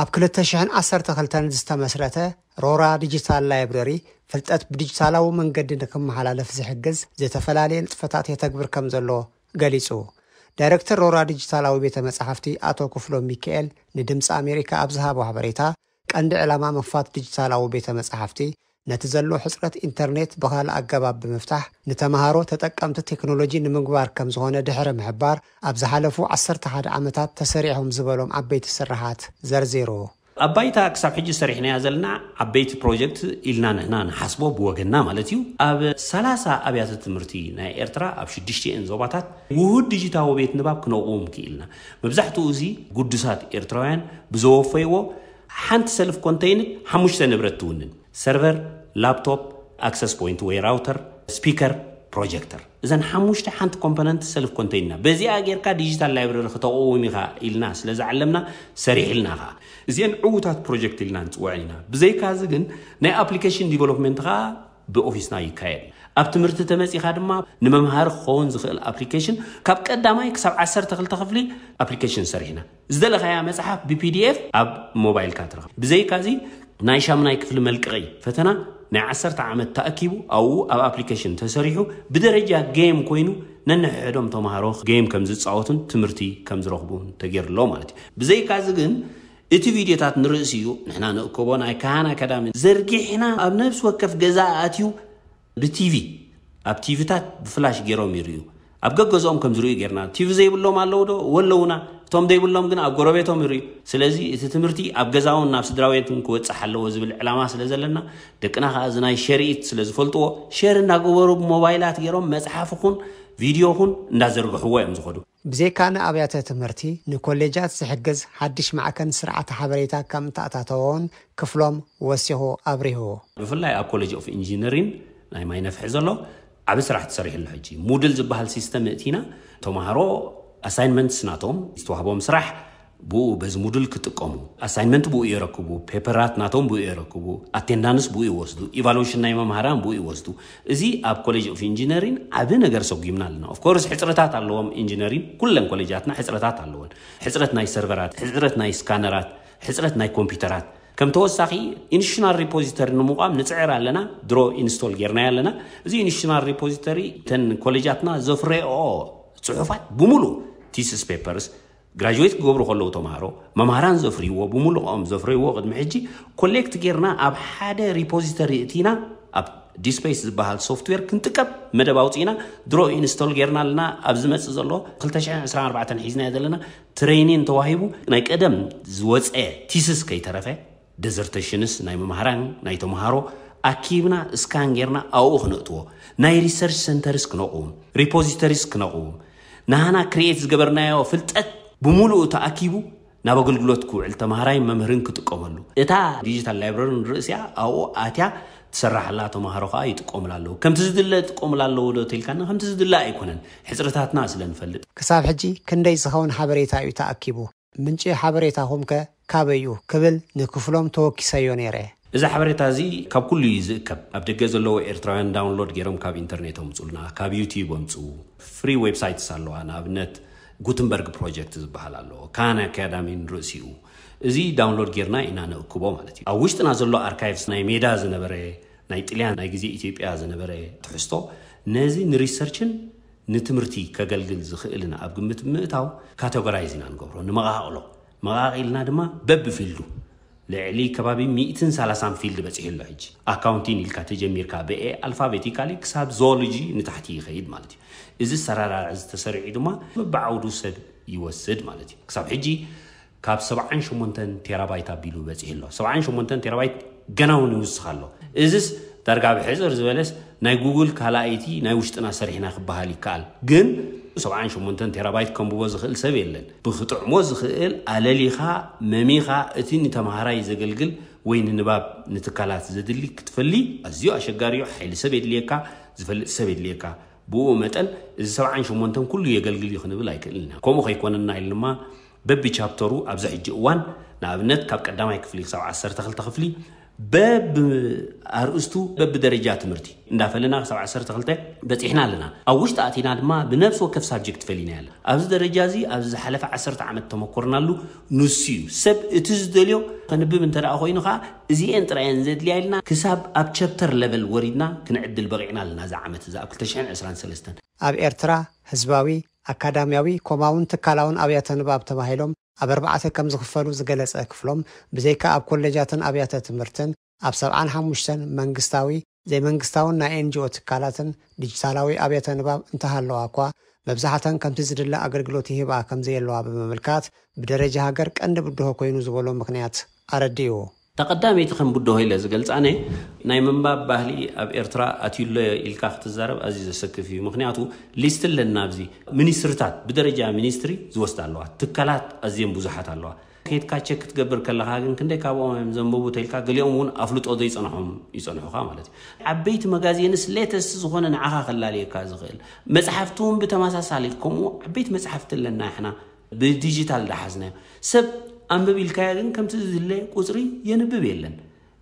ኣብ 212 ዝተመስረተ ሮራ ዲጂታል ላይብረሪ ፍልጠት ብዲጂታላዊ መንገዲ ንክመሓላለፍ ዝሕግዝ ዘተፈላለየ ንጥፈታት የተግብር ከም ዘሎ ገሊጹ ዳይረክተር ሮራ ዲጂታላዊ ቤተ መጻሕፍቲ ኣቶ ክፍሎ ሚካኤል ንድምፂ ኣሜሪካ ኣብ ዝሃቦ ሓበሬታ ቀንዲ ዕላማ መኽፋት ዲጂታላዊ ቤተ መጻሕፍቲ ነቲ ዘሎ ሕፅረት ኢንተርኔት ብኻልእ ኣገባብ ብምፍታሕ ንተምሃሮ ተጠቀምቲ ቴክኖሎጂ ንምግባር ከም ዝኾነ ድሕሪ ምሕባር ኣብ ዝሓለፉ 11 ዓመታት ተሰሪሖም ዝበሎም ዓበይቲ ስራሓት ዘርዜሮ ኣባይታ ክሳብ ሕጂ ሰሪሕናያ ዘለና ዓበይቲ ፕሮጀክት ኢልና ንሕና ንሓስቦ ብወገና ማለት እዩ ኣብ 30 ኣብያተ ትምህርቲ ናይ ኤርትራ ኣብ 6ድሽተአን ዞባታት ውሁድ ዲጂታዊ ቤት ንባብ ክነቕዎም ክኢልና መብዛሕትኡ እዚ ጉዱሳት ኤርትራውያን ብዘወፈይዎ ሓንቲ ሰልፍ ኮንተይንን ሓሙሽተ ንብረት ትውንን ሰርቨር ላፕቶፕ ኣክሰስ ፖይንት ወይ ራውተር ስፒከር ፕሮጀክተር እዘን ሓሙሽተ ሓንቲ ኮምፖነንት ሰልፍ ኮንተይንና በዚኣ ጌርካ ዲጂታል ላይብረሪ ክተቐውም ኢኻ ኢልና ስለ ዝዓለምና ሰሪሕ ኢልና ከዓ እዚአን ዕዉታት ፕሮጀክት ኢልና ንፅውዐን ኢና ብዘይካዚ ግን ናይ ኣፕሊኬሽን ዲቨሎፕመንት ከዓ ብኦፊስና ይካየድ ኣብ ትምህርቲ ተመፂኻ ድማ ንመምሃሪ ክኸውን ዝኽእል ኣፕሊኬሽን ካብ ቀዳማይ ክሳብ 12 ክፍሊ ኣፕሊኬሽን ሰሪሕና ዝደለኻያ መፅሓፍ ብፒዲኤፍ ኣብ ሞባይልካ ትረኸብ ብዘይካዚ ናይ ሻሙናይ ክፍሊ መልቅቂ ፈተና ናይ 10 ዓመት ተኣኪቡ ኣብኡ ኣብ ኣፕሊኬሽን ተሰሪሑ ብደረጃ ጌም ኮይኑ ነንሕሕዶም ተምሃሮ ጌም ከም ዝፃወቱን ትምህርቲ ከም ዝረኽቡን ተገይሩሎ ማለት እዩ ብዘይካዚ ግን እቲ ቪድዮታት ንርእሲኡ ንሕና ንእከቦ ናይ ካህን ኣካዳሚ ዘርጊሕና ኣብ ነብሲ ወከፍ ገዛ ኣትዩ ብቲቪ ኣብ ቲቪታት ብፍላሽ ገይሮም ይርዩ ኣብ ገገዝኦም ከም ዝርእዩ ጌርና ቲቪ ዘይብሎም ኣለዉ ዶ ወለውና እቶም ደይብሎም ግን ኣብ ጎረቤቶም ይርኢ ስለዚ እቲ ትምህርቲ ኣብ ገዛውን ናብ ስድራቤትን ክወፅሕ ኣለዎ ዝብል ዕላማ ስለ ዘለና ደቅና ከዓ እዚ ናይ ሸርኢት ስለ ዝፈልጥዎ ሸር እናገበሩ ሞባይላት ገይሮም መፅሓፍ ኹን ቪድዮ ኹን እንዳዘርግሕዎ እዮም ዝኸዱ ብዘይካ ንኣብያተ ትምህርቲ ንኮሌጃት ዝሕግዝ ሓድሽ ማዕከን ስርዓተ ሓበሬታ ከም ተኣታተዎን ክፍሎም ወሲኹ ኣብሪህዎ ብፍላይ ኣብ ኮሌጅ ኦፍ ኢንጂነሪን ናይ ማይ ነፍሒ ዘሎ ዓብ ስራሕ ትሰሪሕሉ ሕጂ ሙድል ዝበሃል ሲስተም እቲና ተምሃሮ ኣሳይንመንትስ ናቶም ዝተዋህቦም ስራሕ ብኡ በዚ ሙድል ክጥቀሙ ኣሳይንመንት ብኡ ይረክቡ ፔፐራት ናቶም ብኡ ይረክቡ ኣቴንዳንስ ብኡ ይወስዱ ኢቫሉዌሽን ናይ መምሃራን ብኡ ይወስዱ እዚ ኣብ ኮሌጅ ኦፍ ኢንጂነሪንግ ዓብ ነገር ሰጉምና ኣለና ኦፍኮርስ ሕፅረታት ኣለዎም ኢንጂነሪንግ ኩለን ኮሌጃትና ሕፅረታት ኣለወን ሕፅረት ናይ ሰርቨራት ሕፅረት ናይ ስካነራት ሕፅረት ናይ ኮምፒተራት ከም ተወሳኺ ኢንሽናል ሪፖዚተሪ ንምቋም ንፅዕር ኣለና ድሮ ኢንስቶል ጌርናይ ኣለና እዚ ኢንሽናል ሪፖዚተሪ እተን ኮሌጃትና ዘፍረኦ ፅሑፋት ብሙሉእ ቲስስ ፔፐርስ ግራጁዌት ክገብሩ ከለዉ ተምሃሮ መምሃራን ዘፍርይዎ ብምሉኦም ዘፍርይዎ ቅድሚ ሕጂ ኮሌክት ጌርና ኣብ ሓደ ሪፖዚተሪ እቲና ኣብ ዲስፔስ ዝበሃል ሶፍትዌር ክንጥቀም መደብ ኣውፅኢና ድሮ ኢንስቶል ጌርና ኣለና ኣብ ዝመፅእ ዘሎ 224 ሒዝና ዘለና ትሬኒን ተዋሂቡ ናይ ቀደም ዝወፀ ቲስስ ከይተረፈ ደዘርተሽንስ ናይ መምሃራን ናይ ተምሃሮ ኣኪብና እስካን ጌርና ኣብኡ ክነእትዎ ናይ ሪሰርች ሰንተርስ ክነቕውም ሪፖዚተሪስ ክነቕውም ናና ክሪኤት ዝገበርናዮ ፍልጠት ብሙሉእ ተኣኪቡ ናብ ኣገልግሎት ክውዕል ተምሃራይ መምህርን ክጥቀመሉ እታ ዲጂታል ላይብረሪ ንርእስያ ኣብኡ ኣትያ ትሰራሕላ ተምሃሮ ከዓ ይጥቀሙላ ኣለዉ ከምቲ ዝድለ ይጥቀሙላ ኣለዎ ዶ ተልካና ከምቲ ዝድለ ኣይኮነን ሕፅረታትና ስለ ንፈልጥ ክሳብ ሕጂ ክንደይ ዝኸውን ሓበሬታ እዩ ተኣኪቡ ምንጪ ሓበሬታኹም ከ ካበዩ ክብል ንክፍሎም ተወኪሰዮ ነይረ እዚ ሓበሬታ እዚ ካብ ኩሉ እዩ ዝእከብ ኣብ ደገ ዘለዎ ኤርትራውያን ዳውንሎድ ገይሮም ካብ ኢንተርኔት ኣምፅኡልና ካብ ዩቲብ ኣምፅኡ ፍሪ ዌብሳይትስ ኣለዋ ንኣብነት ጉትንበርግ ፕሮጀክት ዝበሃል ኣለዎ ካን ኣካዳሚን ርእሲኡ እዚ ዳውንሎድ ጌርና ኢና ንእክቦ ማለት እዩ ኣብ ውሽጥና ዘሎ ኣርካይቭስ ናይ ሜዳ ዝነበረ ናይ ጥልያ ናይ ግዜ ኢትዮጵያ ዝነበረ ትሕዝቶ ነዚ ንሪሰርችን ንትምህርቲ ከገልግል ዝኽእልና ኣብ ግምት ምእታው ካቴጎራይዝ ኢና ንገብሮ ንመቓቕሎ መቓቒልና ድማ በቢ ፊልዱ ልዕሊ ከባቢ 130 ፊልድ በፂሑ ኣሎ ሕጂ ኣካውንቲን ኢልካ ተጀሚርካ ብኤ ኣልፋቤቲካሊ ክሳብ ዞሎጂ ንታሕቲ ይኸይድ ማለት እዩ እዚ ሰራራዕ ዝተሰርዑ ድማ በብዓውዱ ሰብ ይወስድ ማለት እዩ ክሳብ ሕጂ ካብ 78 ቴራባይት ኣቢሉ በፂሑ ኣሎ 78 ቴራባይት ገና እውን ይውስኽ ኣሎ እዚስ ዳርጋ ብሕፅር ዝበለስ ናይ ጉግል ካልኣይቲ ናይ ውሽጥና ሰሪሕና ክበሃል ይከኣል ግን 78 ቴራባይት ከንብቦ ዝኽእል ሰብ የለን ብክጥዕሞ ዝኽእል ኣለሊኻ መሚኻ እቲ ንተምሃራይ ዘገልግል ወይ ንንባብ ንትካላት ዘድሊ ክትፈሊ ኣዝዩ ኣሸጋሪ እዩ ሓይሊ ሰብ የድልየካ ዝፈልጥ ሰብ የድልየካ ብኡ መጠን እዚ 78 ኩሉ የገልግል እዩ ክንብል ኣይክእልና ከምኡ ከይኮነና ኢሉ ድማ በቢ ቻፕተሩ ኣብዚ ሕጂ እዋን ንኣብነት ካብ ቀዳማይ ክፍሊ ክሳብ 12 ክፍሊ باب أرستو باب درجات مرتي نافلنا سبع عشر تخلت بس إحنا لنا أوش تأتينا ما بنفس وكيف سابجكت فلينا لا أبز درجازي أبز حلف عشر تعمل تمكرنا له نسيو سب تزدليو كان بيب انت رأخو إنه خا زي انت رأي نزيد لي لنا كساب أب شابتر لفل وريدنا كنعد البغينا لنا زعمت زا أكل تشعين عسران سلستان أب إرترا هزباوي أكاداميوي كوماون تكالاون أبيتان باب تمهيلوم ኣብ 4 ከም ዝኽፈሉ ዝገለጸ ክፍሎም ብዘይካ ኣብ ኮሌጃትን ኣብያተ ትምህርትን ኣብ 7 75 መንግስታዊ ዘይመንግስታውን ናይ ኤንጂኦ ትካላትን ዲጂታላዊ ኣብያተ ንባብ እንተሃለዋ እኳ መብዛሕተን ከምቲ ዝድለ ኣገልግሎት ይህባ ከምዘየለዋ ብምምልካት ብደረጃ ሃገር ቀንዲ ብድሆ ኮይኑ ዝበሎ ምክንያት ኣረዲእዎ تقدامي تخم بده هيلا زغلت انا نايم من باب باهلي اب ارترا اتيلو الكاخ تزرب عزيز السكفي مخنياتو ليست لنا بزي منيسترتات بدرجه منيستري زوست الله تكلات ازيم بزحات الله كيت كاتشك تكبر كل حاجه كندي كابو ام زمبو تلكا غليومون افلطو دي صنعهم يصنعوا خا مالتي عبيت مغازينس ليتس زغون نعها خلالي كازغل مصحفتون بتماسا ساليكم عبيت مصحفت لنا احنا بالديجيتال دحزنا سب أنبه بالكاين كم تزيل لي قصري ينبه بيلن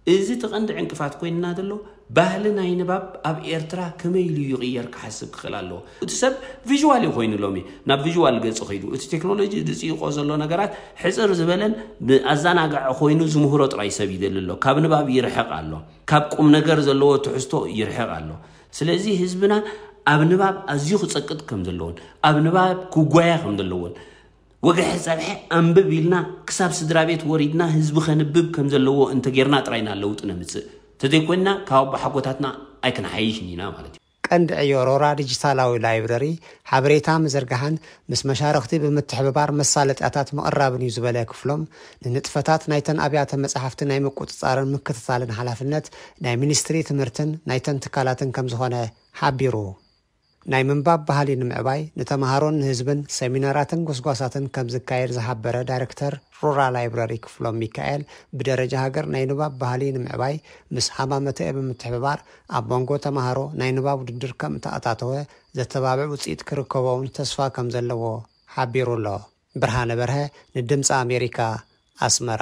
إذا تقند عنك فاتكوين نادلو بهلنا ينباب أب إرترا كمي يغير كحسب خلاله وتسب فيجوالي خوين لومي ناب فيجوال قد سخيدو إذا تكنولوجي دسي قوزن لو نقرات حسر زبالن أزان أقع خوينو زمهورو ترأي سبيد للو كاب نباب يرحق عالو كاب قم نقر زلو تحستو يرحق عالو سلازي هزبنا أب نباب أزيخ تسكت كم دلون أب نباب كوغوية كم دلون وجه سبح أنبب لنا كسب سدرابيت وردنا هزب خنبب كم زلوا أنت جرنا ترينا لوتنا مس تذكرنا كاب حقوقاتنا أيكن حيشني نا مالتي ቀንዲ ዕዮ ሮራ ዲጂታላዊ ላይብረሪ ሓበሬታ ምዝርግሃን ምስ መሻርክቲ ብምትሕብባር መሳለጥያታት ምቕራብን እዩ ዝበለ ክፍሎም ንንጥፈታት ናይተን ኣብያተ መፅሓፍቲ ናይ ምቁፅፃርን ምክትታልን ሓላፍነት ናይ ሚኒስትሪ ትምህርትን ናይተን ትካላትን ከም ዝኾነ ሓቢሩ ናይ ምንባብ ባህሊ ንምዕባይ ንተምሃሮን ንህዝብን ሰሚናራትን ጎስጓሳትን ከም ዝካየድ ዝሓበረ ዳይረክተር ሩራ ላይብራሪ ክፍሎም ሚካኤል ብደረጃ ሃገር ናይ ንባብ ባህሊ ንምዕባይ ምስ ሓማመተ ብምትሕብባር ኣብ መንጎ ተምሃሮ ናይ ንባብ ውድድር ከም እተኣታተወ ዘተባብዕ ውፅኢት ክርከቦውን ተስፋ ከም ዘለዎ ሓቢሩ ኣሎ ብርሃነ በርሀ ንድምፂ ኣሜሪካ ኣስመራ